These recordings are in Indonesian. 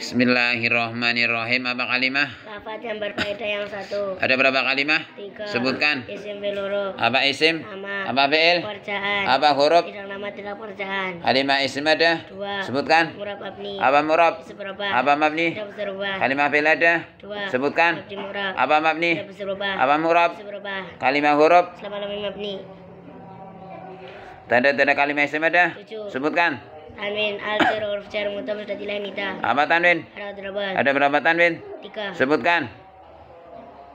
Bismillahirrahmanirrahim. Apa kalimat? Lafaz yang berfaedah yang satu. Ada berapa kalimat? Tiga. Sebutkan. Isim bil huruf. Apa isim? Amat. Apa fiil? Perjaan. Apa huruf? Tidak nama tidak perjaan. Kalimat isim ada? Dua. Sebutkan. Murab abni. Apa murab? Isim Apa mabni? Tidak Kalimah Kalimat fiil ada? Dua. Sebutkan. Mabni murab. Apa mabni? Tidak Apa murab? Isim Kalimah Kalimat huruf? Selama mabni. Tanda-tanda kalimat isim ada? Tujuh. Sebutkan. Tanwin, al huruf jar mutabal datilain ita. Apa tanwin? Ada berapa? Ada berapa tanwin? Tiga. Sebutkan.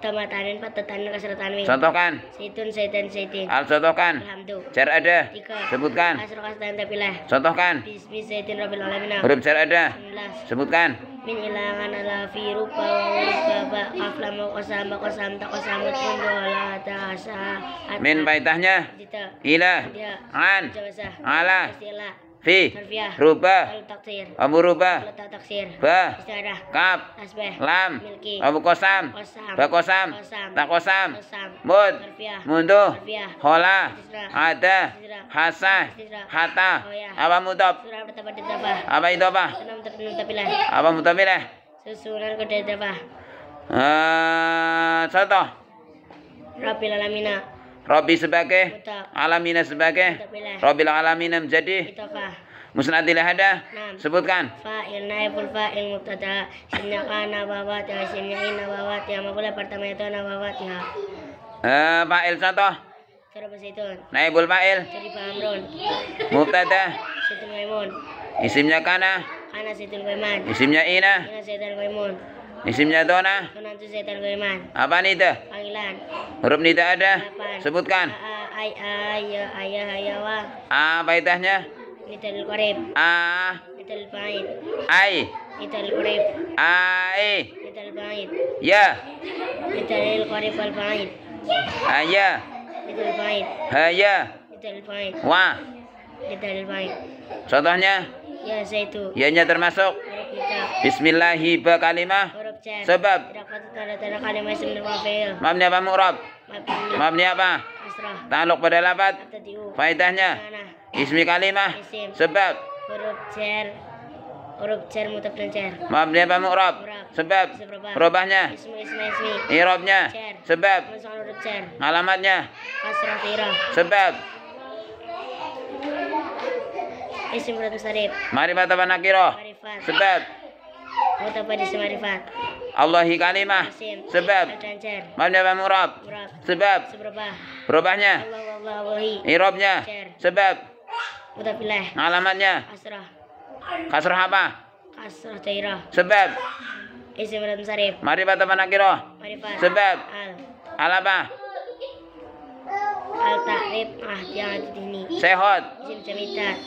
Tama tanwin, patah tanwin, kasar tanwin. Contohkan. Zaitun, zaitan, zaitin. Al contohkan. Alhamdulillah. Jar ada. Tiga. Sebutkan. Kasar kasar tanwin lah. Contohkan. Bismi, zaitin, rabil alamin. Huruf jar ada. Sebutkan minilangan ala firupa baba aflamu kosamba kosamta kosamut kundu ala ta'asa min baitahnya ila an ala fi rupa abu rupa ba kap lam abu kosam ba kosam tak kosam mud mundu hola ada hasa hata oh, ya. apa mutab apa itu apa apa mutab Kamila. Eh. Susulan kedai tabah. Eh, uh, contoh. Rabbil alamina. Rabbi sebagai Mutab. alamina sebagai Mutabilah. Rabbil alamina menjadi Itofah. Musnad hada. Sebutkan. Fa'il naibul fa'il mubtada. Sinnya kana ina sinnya inna bawatiha mabula pertama itu na bawatiha. Uh, eh, fa'il contoh. Terus zaitun. Naibul fa'il. Terus amrun. Mubtada. Situ maimun. Isimnya kana. Ana Zaidul Isimnya Ina? Ina Zaidul Goimun. Isimnya Dona? ada. Zaidul Apa nita? Panggilan. Huruf nita ada? Delapan. Sebutkan. Ay, ay, ayah, ayah, wa. A, baitahnya? Nital Qarib. A. Nital Baid. Ai. Nital Qarib. Ai. Nital Baid. Ya. Nital Qarib al Baid. Aya. Nital Baid. Haya. Nital Baid. Wah. Nital Baid. Contohnya? Ya zaitu. Yanya termasuk. Bismillahi ba kalimah. Sebab. Mabni apa mu'rab? Mabni apa? Taluk pada lapat. Faidahnya. Ismi kalimah. Sebab. Huruf jar. Huruf jar mutab dan jar. Mabni apa mu'rab? Sebab. Perubahnya. Ismi ismi ismi. Irobnya. Sebab. Alamatnya. Kasrah Sebab. اسم مراد مصاريف معرفة Sebab. Mata pada اسم معرفة Allahi kalimah sebab Mana apa murab sebab Berubah. berubahnya irobnya sebab pilih. alamatnya kasrah kasrah apa kasrah tairah sebab isim dan sarif marifat apa nakiro marifat sebab al alaba al ta'rib ahdiyan ini sehat isim jamidat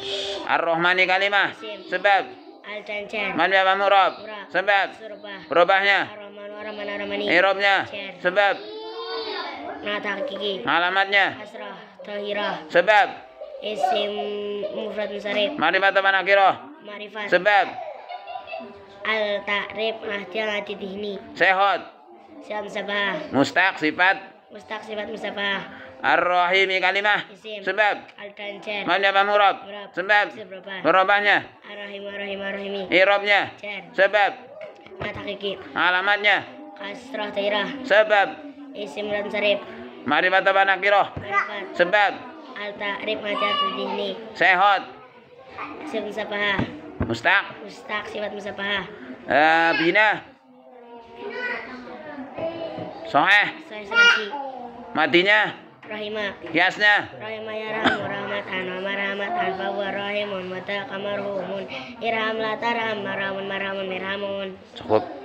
ar-rahmani kalimah isim. sebab al janjan man ya murab sebab surubah berubahnya ar-rahman ar-rahman ar-rahmani irobnya sebab nata kiki alamatnya asrah tahirah sebab isim mufrad musarif marifat teman akhirah marifat sebab al ta'rib ah, di sini. sehat Siam sabah. Mustaq sifat. Mustaq sifat musabah. Ar-Rahimi kalimah Isim. sebab Al-Tanjar Mana apa murab? Sebab Sebab Ar-Rahim Ar-Rahim Ar-Rahimi Irobnya Sebab Alamatnya Kasrah Tairah Sebab Isim dan Sarif Mari mata nakiroh? Marifat Sebab Al-Ta'rif Majatul Dihni Sehat Isim Musabaha Mustaq Mustaq Sifat Musabaha uh, eh, Bina Soheh Soheh Matinya rahimah yasna rahimah ya rahmu rahmatan wa marhamatan fa rahimun mata taqamarhumun iram la taram maramun maramun miramun cukup